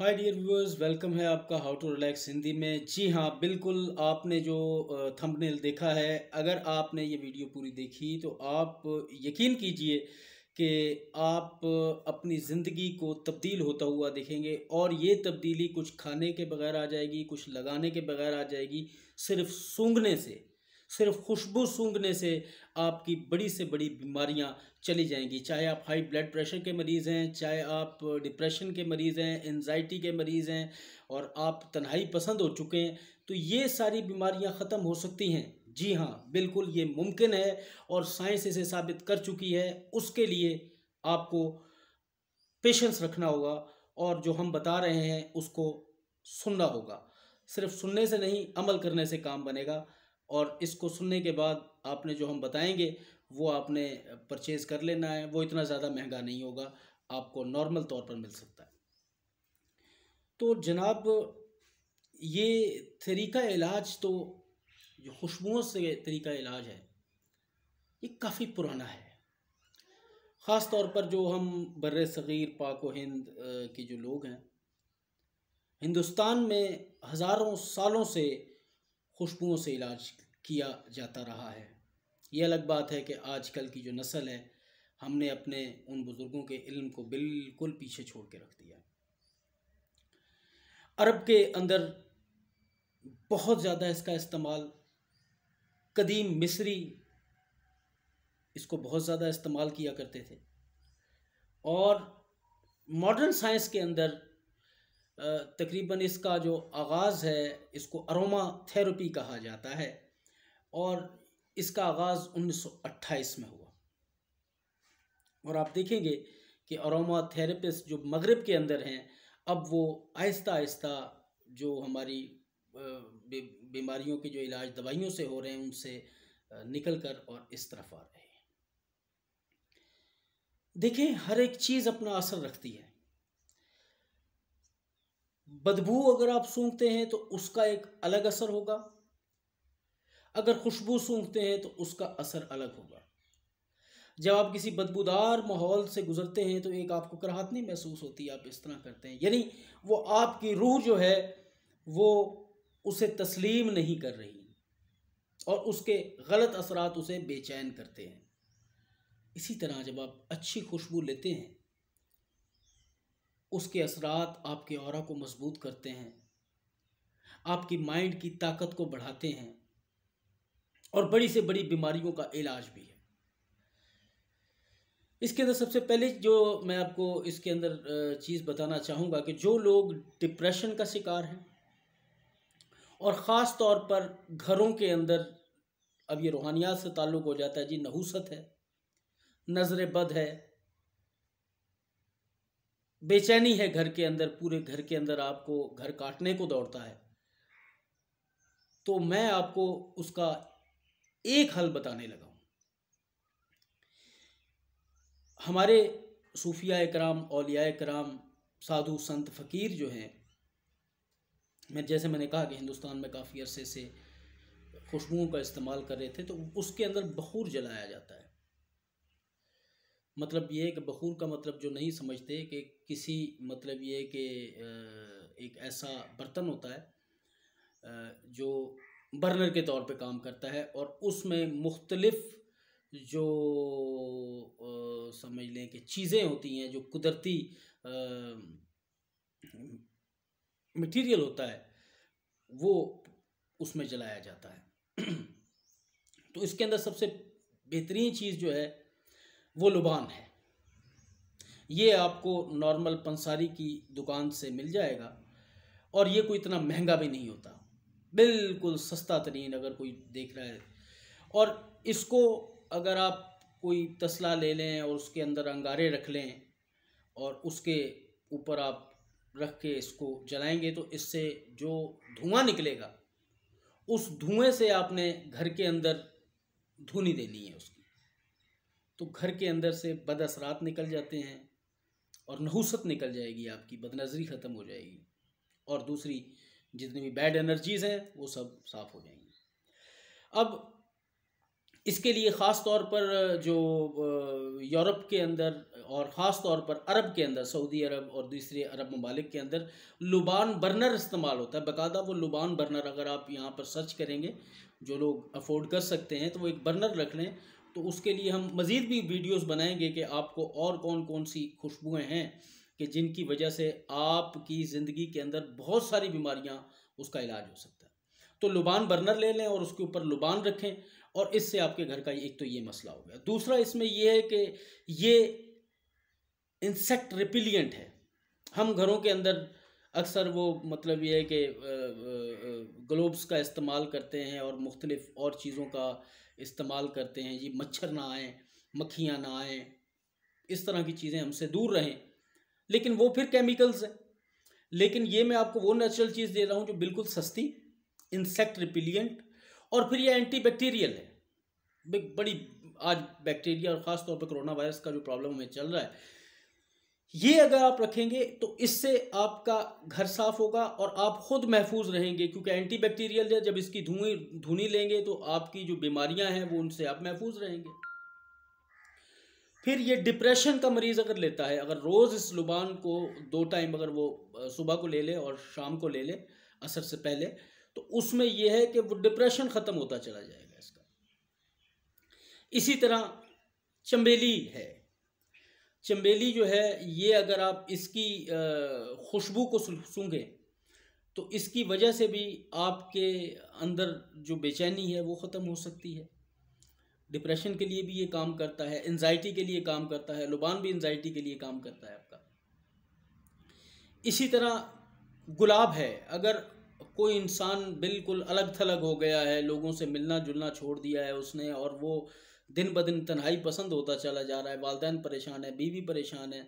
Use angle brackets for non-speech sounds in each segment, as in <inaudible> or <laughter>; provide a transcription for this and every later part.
hi dear viewers welcome है आपका how to relax Hindi में जी हाँ बिल्कुल आपने जो थंबनेल देखा है अगर आपने ये वीडियो पूरी देखी तो आप यकीन कीजिए कि आप अपनी ज़िंदगी को तब्दील होता हुआ देखेंगे और ये तब्दीली कुछ खाने के बगैर आ जाएगी कुछ लगाने के बगैर आ जाएगी सिर्फ सूंघने से सिर्फ खुशबू सूंघने से आपकी बड़ी से बड़ी बीमारियां चली जाएंगी चाहे आप हाई ब्लड प्रेशर के मरीज़ हैं चाहे आप डिप्रेशन के मरीज़ हैं एनजाइटी के मरीज़ हैं और आप तन्हाई पसंद हो चुके हैं तो ये सारी बीमारियां ख़त्म हो सकती हैं जी हाँ बिल्कुल ये मुमकिन है और साइंस इसे साबित कर चुकी है उसके लिए आपको पेशेंस रखना होगा और जो हम बता रहे हैं उसको सुनना होगा सिर्फ सुनने से नहीं अमल करने से काम बनेगा और इसको सुनने के बाद आपने जो हम बताएंगे वो आपने परचेज़ कर लेना है वो इतना ज़्यादा महंगा नहीं होगा आपको नॉर्मल तौर पर मिल सकता है तो जनाब ये तरीका इलाज तो जो खुशबुओं से तरीका इलाज है ये काफ़ी पुराना है ख़ास तौर पर जो हम बर सग़ीर पाक व हिंद के जो लोग हैं हिंदुस्तान में हज़ारों सालों से खुशबुओं से इलाज किया जाता रहा है ये अलग बात है कि आजकल की जो नस्ल है हमने अपने उन बुज़ुर्गों के इल्म को बिल्कुल पीछे छोड़ के रख दिया अरब के अंदर बहुत ज़्यादा इसका इस्तेमाल कदीम मिस्री इसको बहुत ज़्यादा इस्तेमाल किया करते थे और मॉडर्न साइंस के अंदर तकरीबन इसका जो आगाज़ है इसको अरोमा थेरेपी कहा जाता है और इसका आगाज़ 1928 में हुआ और आप देखेंगे कि अरोमा थेरेपिस्ट जो मगरब के अंदर हैं अब वो आहिस्ता आहिस्ता जो हमारी बीमारियों के जो इलाज दवाइयों से हो रहे हैं उनसे निकल कर और इस तरफ आ रहे हैं देखें हर एक चीज़ अपना असर रखती है बदबू अगर आप सूंघते हैं तो उसका एक अलग असर होगा अगर खुशबू सूंघते हैं तो उसका असर अलग होगा जब आप किसी बदबूदार माहौल से गुजरते हैं तो एक आपको कराहत नहीं महसूस होती आप इस तरह करते हैं यानी वो आपकी रूह जो है वो उसे तस्लीम नहीं कर रही और उसके गलत असरात उसे बेचैन करते हैं इसी तरह जब आप अच्छी खुशबू लेते हैं उसके असरात आपके और को मजबूत करते हैं आपकी माइंड की ताकत को बढ़ाते हैं और बड़ी से बड़ी बीमारियों का इलाज भी है इसके अंदर सबसे पहले जो मैं आपको इसके अंदर चीज़ बताना चाहूँगा कि जो लोग डिप्रेशन का शिकार हैं और ख़ास तौर पर घरों के अंदर अब ये रूहानियात से ताल्लुक़ हो जाता है जी नहूसत है नज़र बद है बेचैनी है घर के अंदर पूरे घर के अंदर आपको घर काटने को दौड़ता है तो मैं आपको उसका एक हल बताने लगा हूँ हमारे सूफिया कराम अलिया कराम साधु संत फ़कीर जो हैं मैं जैसे मैंने कहा कि हिंदुस्तान में काफ़ी अरसे से खुशबुओं का इस्तेमाल कर रहे थे तो उसके अंदर बहूर जलाया जाता है मतलब ये कि बखूर का मतलब जो नहीं समझते कि किसी मतलब ये कि एक ऐसा बर्तन होता है जो बर्नर के तौर पे काम करता है और उसमें मुख्तलफ़ जो समझ लें कि चीज़ें होती हैं जो कुदरती मटेरियल होता है वो उसमें जलाया जाता है <clears throat> तो इसके अंदर सबसे बेहतरीन चीज़ जो है वो लुबान है ये आपको नॉर्मल पंसारी की दुकान से मिल जाएगा और ये कोई इतना महंगा भी नहीं होता बिल्कुल सस्ता तरीन अगर कोई देख रहा है और इसको अगर आप कोई तसला ले लें और उसके अंदर अंगारे रख लें और उसके ऊपर आप रख के इसको जलाएंगे तो इससे जो धुआं निकलेगा उस धुएं से आपने घर के अंदर धुनी देनी है उसकी तो घर के अंदर से बद असरात निकल जाते हैं और नहूसत निकल जाएगी आपकी बदनजरी ख़त्म हो जाएगी और दूसरी जितनी भी बैड एनर्जीज़ हैं वो सब साफ़ हो जाएंगी अब इसके लिए ख़ास तौर पर जो यूरोप के अंदर और ख़ास तौर पर अरब के अंदर सऊदी अरब और दूसरे अरब ममालिक के अंदर लुबान बर्नर इस्तेमाल होता है बकायदा वो लुबान बर्नर अगर आप यहाँ पर सर्च करेंगे जो लोग अफोर्ड कर सकते हैं तो वो एक बर्नर रख लें तो उसके लिए हम मज़ीद भी वीडियोस बनाएंगे कि आपको और कौन कौन सी खुशबुएं हैं कि जिनकी वजह से आपकी ज़िंदगी के अंदर बहुत सारी बीमारियां उसका इलाज हो सकता है तो लुबान बर्नर ले लें और उसके ऊपर लुबान रखें और इससे आपके घर का एक तो ये मसला हो गया दूसरा इसमें यह है कि ये इंसेक्ट रिपिलियंट है हम घरों के अंदर अक्सर वो मतलब ये है कि ग्लोब्स का इस्तेमाल करते हैं और मुख्तलिफ और चीज़ों का इस्तेमाल करते हैं जी मच्छर ना आए मक्खियाँ ना आए इस तरह की चीज़ें हमसे दूर रहें लेकिन वो फिर केमिकल्स हैं लेकिन ये मैं आपको वो नेचुरल चीज़ दे रहा हूँ जो बिल्कुल सस्ती इंसेक्ट रिपिलियंट और फिर ये एंटी बैक्टीरियल है बड़ी आज बैक्टीरिया और ख़ासतौर पर कोरोना वायरस का जो प्रॉब्लम हमें चल रहा है ये अगर आप रखेंगे तो इससे आपका घर साफ होगा और आप खुद महफूज रहेंगे क्योंकि एंटीबैक्टीरियल है जब इसकी धुई धुनी लेंगे तो आपकी जो बीमारियां हैं वो उनसे आप महफूज रहेंगे फिर ये डिप्रेशन का मरीज़ अगर लेता है अगर रोज़ इस लुबान को दो टाइम अगर वो सुबह को ले ले और शाम को ले ले असर से पहले तो उसमें यह है कि वो डिप्रेशन ख़त्म होता चला जाएगा इसका इसी तरह चम्बेली है चम्बेली जो है ये अगर आप इसकी खुशबू को सूंघें तो इसकी वजह से भी आपके अंदर जो बेचैनी है वो ख़त्म हो सकती है डिप्रेशन के लिए भी ये काम करता है एनजाइटी के लिए काम करता है लुबान भी एनजाइटी के लिए काम करता है आपका इसी तरह गुलाब है अगर कोई इंसान बिल्कुल अलग थलग हो गया है लोगों से मिलना जुलना छोड़ दिया है उसने और वो दिन ब दिन तनहाई पसंद होता चला जा रहा है वालदेन परेशान है बीवी परेशान है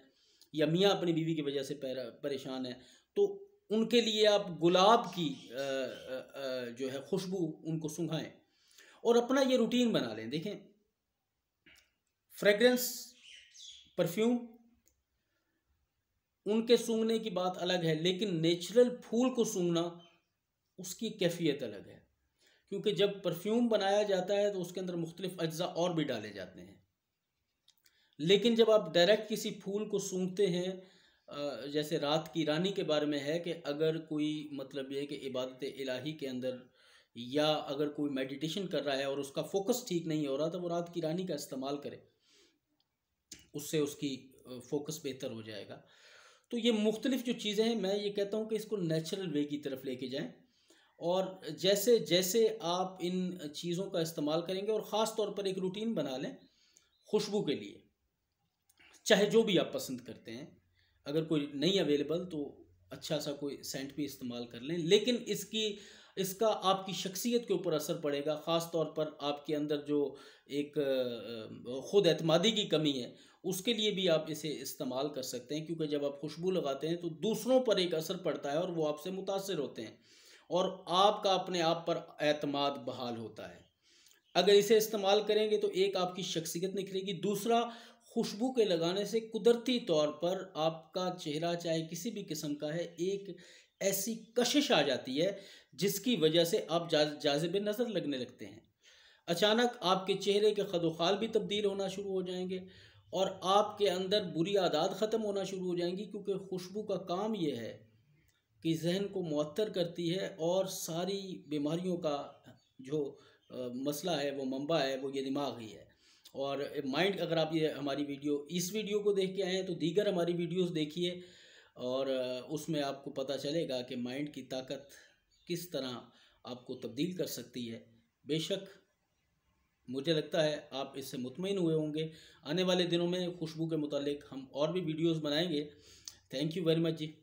या मियाँ अपनी बीवी की वजह से परेशान है तो उनके लिए आप गुलाब की जो है खुशबू उनको सुंघाएं और अपना ये रूटीन बना लें देखें फ्रेगरेंस परफ्यूम उनके सूंघने की बात अलग है लेकिन नेचुरल फूल को सूंघना उसकी कैफियत अलग है क्योंकि जब परफ्यूम बनाया जाता है तो उसके अंदर मुख्तलिफ अज्जा और भी डाले जाते हैं लेकिन जब आप डायरेक्ट किसी फूल को सूंघते हैं जैसे रात की रानी के बारे में है कि अगर कोई मतलब ये कि इबादत इलाही के अंदर या अगर कोई मेडिटेशन कर रहा है और उसका फोकस ठीक नहीं हो रहा तो वो रात की रानी का इस्तेमाल करे उससे उसकी फोकस बेहतर हो जाएगा तो ये मुख्तलिफ जो चीज़ें हैं मैं ये कहता हूँ कि इसको नेचुरल वे की तरफ लेके जाएं और जैसे जैसे आप इन चीज़ों का इस्तेमाल करेंगे और ख़ास तौर पर एक रूटीन बना लें खुशबू के लिए चाहे जो भी आप पसंद करते हैं अगर कोई नहीं अवेलेबल तो अच्छा सा कोई सेंट भी इस्तेमाल कर लें लेकिन इसकी इसका आपकी शख्सियत के ऊपर असर पड़ेगा ख़ास तौर पर आपके अंदर जो एक ख़ुद एतमादी की कमी है उसके लिए भी आप इसे इस्तेमाल कर सकते हैं क्योंकि जब आप खुशबू लगाते हैं तो दूसरों पर एक असर पड़ता है और वो आपसे मुतासर होते हैं और आपका अपने आप पर अतमाद बहाल होता है अगर इसे इस्तेमाल करेंगे तो एक आपकी शख्सियत निखरेगी दूसरा खुशबू के लगाने से कुदरती तौर पर आपका चेहरा चाहे किसी भी किस्म का है एक ऐसी कशिश आ जाती है जिसकी वजह से आप जाजिब नज़र लगने लगते हैं अचानक आपके चेहरे के खदोखाल भी तब्दील होना शुरू हो जाएंगे और आपके अंदर बुरी आदात ख़त्म होना शुरू हो जाएंगी क्योंकि खुशबू का काम यह है कि जहन को मअतर करती है और सारी बीमारियों का जो मसला है वो मंबा है वो ये दिमाग ही है और माइंड अगर आप ये हमारी वीडियो इस वीडियो को देख के आए हैं तो दीगर हमारी वीडियोस देखिए और उसमें आपको पता चलेगा कि माइंड की ताकत किस तरह आपको तब्दील कर सकती है बेशक मुझे लगता है आप इससे मुतमिन हुए होंगे आने वाले दिनों में खुशबू के मुतल हम और भी वीडियोज़ बनाएंगे thank you very much ji